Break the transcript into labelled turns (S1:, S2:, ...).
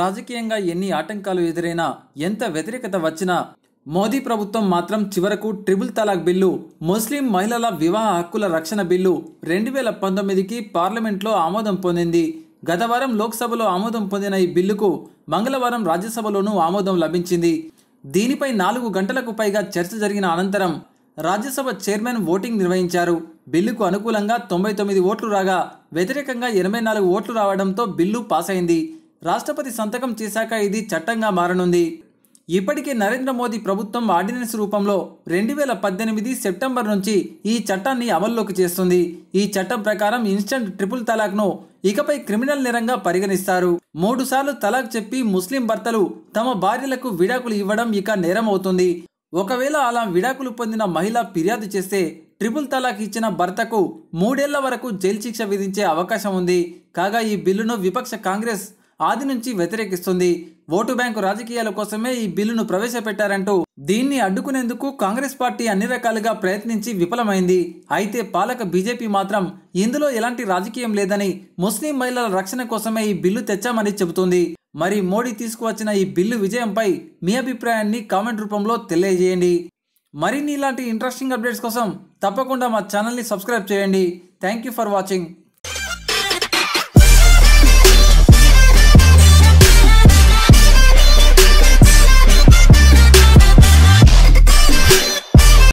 S1: రాజకీయంగా ఎన్ని ఆటంకాలు ఎదురైనా ఎంత వ్యతిరేకత వచ్చినా మోదీ ప్రభుత్వం మాత్రం చివరకు ట్రిపుల్ తలాక్ బిల్లు ముస్లిం మహిళల వివాహ హక్కుల రక్షణ బిల్లు రెండు వేల పంతొమ్మిదికి పార్లమెంట్లో ఆమోదం పొందింది గత వారం లోక్సభలో ఆమోదం పొందిన ఈ బిల్లుకు మంగళవారం రాజ్యసభలోనూ ఆమోదం లభించింది దీనిపై నాలుగు గంటలకు పైగా చర్చ జరిగిన అనంతరం రాజ్యసభ చైర్మన్ ఓటింగ్ నిర్వహించారు బిల్లుకు అనుకూలంగా తొంభై తొమ్మిది ఓట్లు రాగా వ్యతిరేకంగా ఎనభై నాలుగు ఓట్లు రావడంతో బిల్లు పాస్ అయింది రాష్ట్రపతి సంతకం చేశాక ఇది చట్టంగా మారనుంది ఇప్పటికే నరేంద్ర మోదీ ప్రభుత్వం ఆర్డినెన్స్ రూపంలో రెండు వేల పద్దెనిమిది సెప్టెంబర్ నుంచి ఈ చట్టాన్ని అమల్లోకి చేస్తుంది ఈ చట్టం ప్రకారం ఇన్స్టంట్ ట్రిపుల్ తలాక్ను ఇకపై క్రిమినల్ నేరంగా పరిగణిస్తారు మూడు సార్లు తలాక్ చెప్పి ముస్లిం భర్తలు తమ భార్యలకు విడాకులు ఇవ్వడం ఇక నేరం అవుతుంది ఒకవేళ అలా విడాకులు పొందిన మహిళ ఫిర్యాదు చేస్తే ట్రిపుల్ తలాక్ ఇచ్చిన భర్తకు మూడేళ్ల వరకు జైలు శిక్ష విధించే అవకాశం ఉంది కాగా ఈ బిల్లును విపక్ష కాంగ్రెస్ ఆది నుంచి వ్యతిరేకిస్తుంది ఓటు బ్యాంకు రాజకీయాల కోసమే ఈ బిల్లును ప్రవేశపెట్టారంటూ దీన్ని అడ్డుకునేందుకు కాంగ్రెస్ పార్టీ అన్ని రకాలుగా ప్రయత్నించి విఫలమైంది అయితే పాలక బీజేపీ మాత్రం ఇందులో ఎలాంటి రాజకీయం లేదని ముస్లిం మహిళల రక్షణ కోసమే ఈ బిల్లు తెచ్చామని చెబుతుంది మరి మోడీ తీసుకువచ్చిన ఈ బిల్లు విజయంపై మీ అభిప్రాయాన్ని కామెంట్ రూపంలో తెలియజేయండి మరిన్ని ఇలాంటి ఇంట్రెస్టింగ్ అప్డేట్స్ కోసం తప్పకుండా మా ఛానల్ని సబ్స్క్రైబ్ చేయండి థ్యాంక్ యూ ఫర్ వాచింగ్